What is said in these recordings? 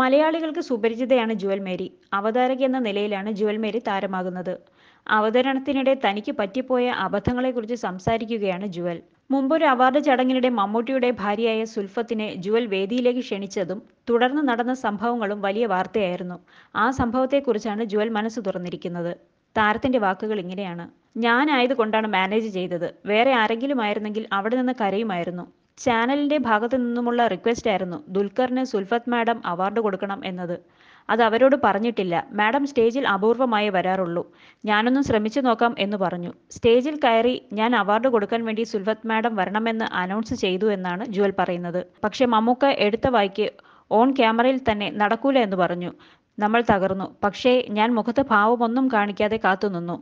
മലയാളികൾക്ക് സുപരിചിതയാണ് ജുവൽ മേരി അവതാരക എന്ന നിലയിലാണ് ജുവൽ മേരി താരമാകുന്നത് അവതരണത്തിനിടെ തനിക്ക് പറ്റിപ്പോയ അബദ്ധങ്ങളെക്കുറിച്ച് സംസാരിക്കുകയാണ് ജുവൽ മുമ്പൊരു അവാർഡ് ചടങ്ങിനിടെ മമ്മൂട്ടിയുടെ ഭാര്യയായ സുൽഫത്തിനെ ജുവൽ വേദിയിലേക്ക് ക്ഷണിച്ചതും തുടർന്ന് നടന്ന സംഭവങ്ങളും വലിയ വാർത്തയായിരുന്നു ആ സംഭവത്തെക്കുറിച്ചാണ് ജുവൽ മനസ്സ് തുറന്നിരിക്കുന്നത് താരത്തിന്റെ വാക്കുകൾ ഇങ്ങനെയാണ് കൊണ്ടാണ് മാനേജ് ചെയ്തത് വേറെ ആരെങ്കിലും ആയിരുന്നെങ്കിൽ അവിടെ നിന്ന് കരയുമായിരുന്നു ചാനലിന്റെ ഭാഗത്തു നിന്നുമുള്ള റിക്വസ്റ്റ് ആയിരുന്നു ദുൽഖറിന് സുൽഫത്ത് മാഡം അവാർഡ് കൊടുക്കണം എന്നത് അത് അവരോട് പറഞ്ഞിട്ടില്ല മാഡം സ്റ്റേജിൽ അപൂർവമായി വരാറുള്ളൂ ഞാനൊന്നും ശ്രമിച്ചു നോക്കാം എന്ന് പറഞ്ഞു സ്റ്റേജിൽ കയറി ഞാൻ അവാർഡ് കൊടുക്കാൻ വേണ്ടി സുൽഫത്ത് മാഡം വരണമെന്ന് അനൗൺസ് ചെയ്തു എന്നാണ് ജുവൽ പറയുന്നത് പക്ഷേ മമ്മൂക്ക എടുത്ത വായിക്ക് ഓൺ ക്യാമറയിൽ തന്നെ നടക്കൂല എന്ന് പറഞ്ഞു നമ്മൾ തകർന്നു പക്ഷേ ഞാൻ മുഖത്ത് ഭാവമൊന്നും കാണിക്കാതെ കാത്തുനിന്നു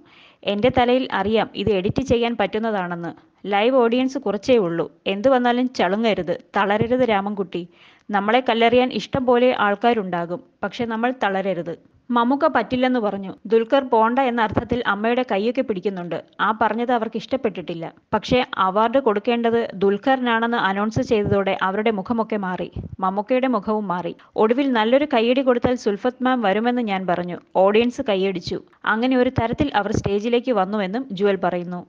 എൻ്റെ തലയിൽ അറിയാം ഇത് എഡിറ്റ് ചെയ്യാൻ പറ്റുന്നതാണെന്ന് ലൈവ് ഓഡിയൻസ് കുറച്ചേ ഉള്ളൂ എന്തു വന്നാലും ചളുങ്ങരുത് തളരരുത് രാമൻകുട്ടി നമ്മളെ കല്ലെറിയാൻ ഇഷ്ടം പോലെ ആൾക്കാരുണ്ടാകും പക്ഷെ നമ്മൾ തളരരുത് മമ്മൂക്ക പറ്റില്ലെന്ന് പറഞ്ഞു ദുൽഖർ പോണ്ട എന്ന അർത്ഥത്തിൽ അമ്മയുടെ കൈയൊക്കെ പിടിക്കുന്നുണ്ട് ആ പറഞ്ഞത് അവർക്ക് ഇഷ്ടപ്പെട്ടിട്ടില്ല പക്ഷേ അവാർഡ് കൊടുക്കേണ്ടത് ദുൽഖറിനാണെന്ന് അനൗൺസ് ചെയ്തതോടെ അവരുടെ മുഖമൊക്കെ മാറി മമ്മൂക്കയുടെ മുഖവും മാറി ഒടുവിൽ നല്ലൊരു കൈയടി കൊടുത്താൽ സുൽഫത്ത് മാം വരുമെന്ന് ഞാൻ പറഞ്ഞു ഓഡിയൻസ് കൈയടിച്ചു അങ്ങനെ ഒരു തരത്തിൽ അവർ സ്റ്റേജിലേക്ക് വന്നുവെന്നും ജുവൽ പറയുന്നു